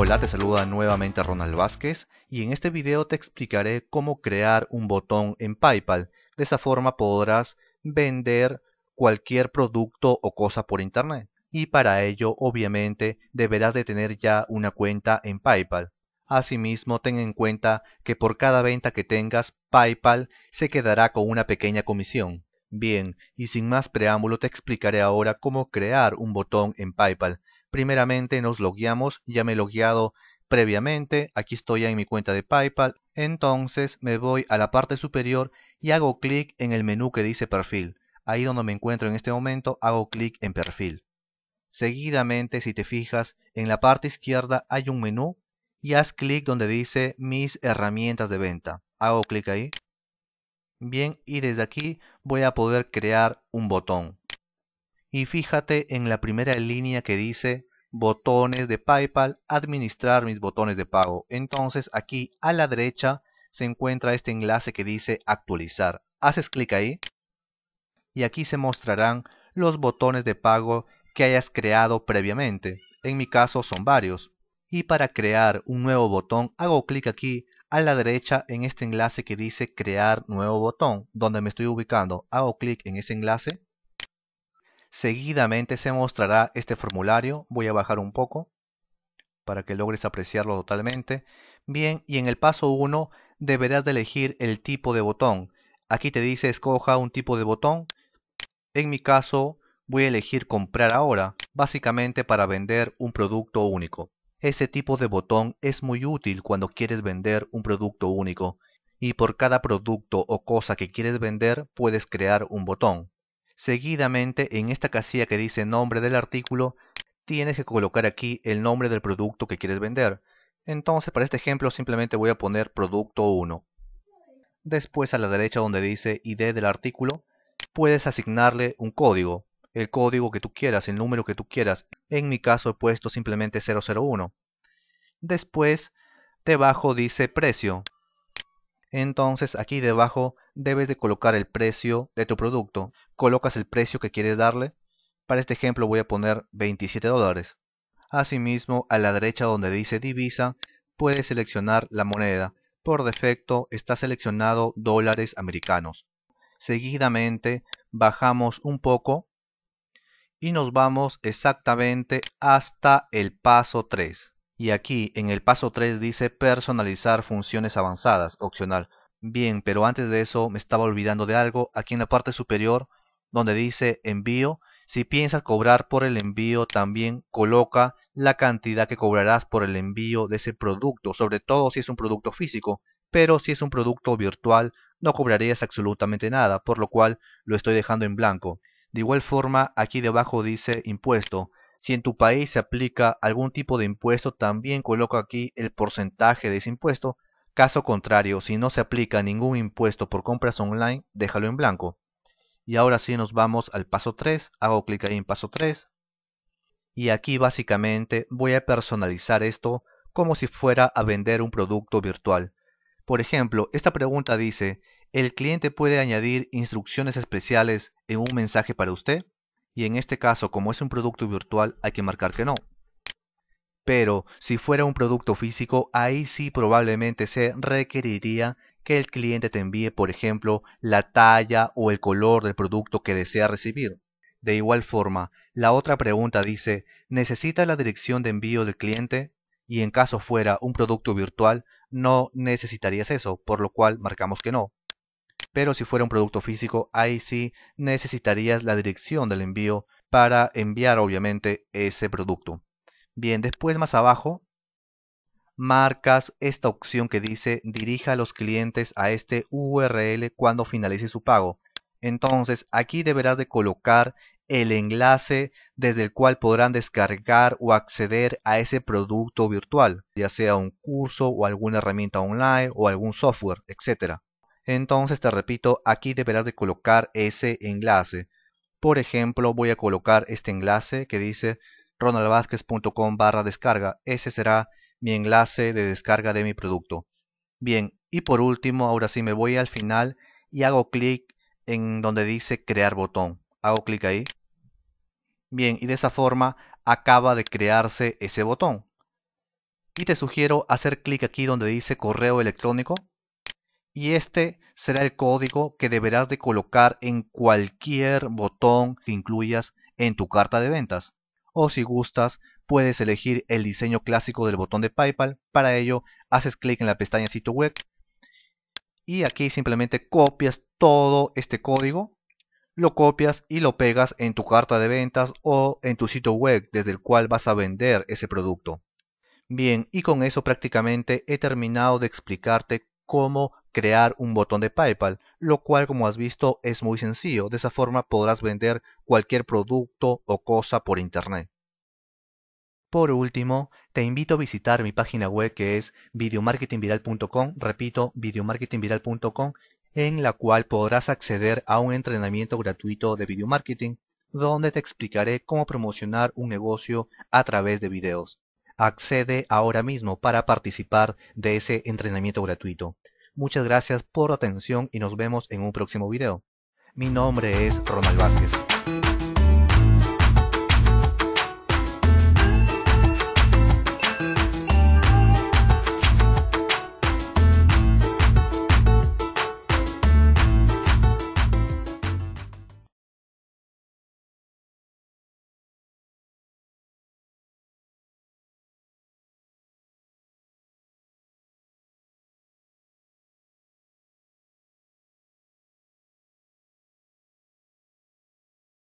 Hola, te saluda nuevamente Ronald Vázquez y en este video te explicaré cómo crear un botón en PayPal. De esa forma podrás vender cualquier producto o cosa por internet y para ello obviamente deberás de tener ya una cuenta en PayPal. Asimismo, ten en cuenta que por cada venta que tengas, PayPal se quedará con una pequeña comisión. Bien, y sin más preámbulo te explicaré ahora cómo crear un botón en PayPal. Primeramente nos logueamos, ya me he logueado previamente, aquí estoy en mi cuenta de PayPal, entonces me voy a la parte superior y hago clic en el menú que dice perfil. Ahí donde me encuentro en este momento, hago clic en perfil. Seguidamente, si te fijas, en la parte izquierda hay un menú y haz clic donde dice mis herramientas de venta. Hago clic ahí. Bien, y desde aquí voy a poder crear un botón. Y fíjate en la primera línea que dice botones de PayPal, administrar mis botones de pago. Entonces aquí a la derecha se encuentra este enlace que dice actualizar. Haces clic ahí y aquí se mostrarán los botones de pago que hayas creado previamente. En mi caso son varios. Y para crear un nuevo botón hago clic aquí a la derecha en este enlace que dice crear nuevo botón, donde me estoy ubicando. Hago clic en ese enlace Seguidamente se mostrará este formulario. Voy a bajar un poco para que logres apreciarlo totalmente. Bien, y en el paso 1 deberás de elegir el tipo de botón. Aquí te dice escoja un tipo de botón. En mi caso voy a elegir comprar ahora, básicamente para vender un producto único. Ese tipo de botón es muy útil cuando quieres vender un producto único y por cada producto o cosa que quieres vender puedes crear un botón. Seguidamente, en esta casilla que dice nombre del artículo, tienes que colocar aquí el nombre del producto que quieres vender. Entonces, para este ejemplo, simplemente voy a poner producto 1. Después, a la derecha donde dice ID del artículo, puedes asignarle un código. El código que tú quieras, el número que tú quieras. En mi caso he puesto simplemente 001. Después, debajo dice precio. Entonces aquí debajo debes de colocar el precio de tu producto. Colocas el precio que quieres darle. Para este ejemplo voy a poner 27 dólares. Asimismo, a la derecha donde dice divisa, puedes seleccionar la moneda. Por defecto está seleccionado dólares americanos. Seguidamente bajamos un poco y nos vamos exactamente hasta el paso 3. Y aquí, en el paso 3, dice personalizar funciones avanzadas, opcional. Bien, pero antes de eso me estaba olvidando de algo. Aquí en la parte superior, donde dice envío, si piensas cobrar por el envío, también coloca la cantidad que cobrarás por el envío de ese producto, sobre todo si es un producto físico. Pero si es un producto virtual, no cobrarías absolutamente nada, por lo cual lo estoy dejando en blanco. De igual forma, aquí debajo dice impuesto. Si en tu país se aplica algún tipo de impuesto, también coloco aquí el porcentaje de ese impuesto. Caso contrario, si no se aplica ningún impuesto por compras online, déjalo en blanco. Y ahora sí nos vamos al paso 3, hago clic ahí en paso 3. Y aquí básicamente voy a personalizar esto como si fuera a vender un producto virtual. Por ejemplo, esta pregunta dice, ¿el cliente puede añadir instrucciones especiales en un mensaje para usted? y en este caso como es un producto virtual hay que marcar que no. Pero si fuera un producto físico, ahí sí probablemente se requeriría que el cliente te envíe, por ejemplo, la talla o el color del producto que desea recibir. De igual forma, la otra pregunta dice, ¿necesita la dirección de envío del cliente? Y en caso fuera un producto virtual, no necesitarías eso, por lo cual marcamos que no pero si fuera un producto físico, ahí sí necesitarías la dirección del envío para enviar obviamente ese producto. Bien, después más abajo marcas esta opción que dice dirija a los clientes a este URL cuando finalice su pago. Entonces aquí deberás de colocar el enlace desde el cual podrán descargar o acceder a ese producto virtual, ya sea un curso o alguna herramienta online o algún software, etc. Entonces te repito, aquí deberás de colocar ese enlace. Por ejemplo, voy a colocar este enlace que dice ronaldvázquez.com barra descarga. Ese será mi enlace de descarga de mi producto. Bien, y por último, ahora sí me voy al final y hago clic en donde dice crear botón. Hago clic ahí. Bien, y de esa forma acaba de crearse ese botón. Y te sugiero hacer clic aquí donde dice correo electrónico y este será el código que deberás de colocar en cualquier botón que incluyas en tu carta de ventas. O si gustas, puedes elegir el diseño clásico del botón de PayPal. Para ello, haces clic en la pestaña sitio web y aquí simplemente copias todo este código, lo copias y lo pegas en tu carta de ventas o en tu sitio web desde el cual vas a vender ese producto. Bien, y con eso prácticamente he terminado de explicarte cómo crear un botón de PayPal, lo cual como has visto es muy sencillo, de esa forma podrás vender cualquier producto o cosa por internet. Por último, te invito a visitar mi página web que es videomarketingviral.com, repito, videomarketingviral.com, en la cual podrás acceder a un entrenamiento gratuito de video marketing, donde te explicaré cómo promocionar un negocio a través de videos. Accede ahora mismo para participar de ese entrenamiento gratuito. Muchas gracias por atención y nos vemos en un próximo video. Mi nombre es Ronald Vázquez.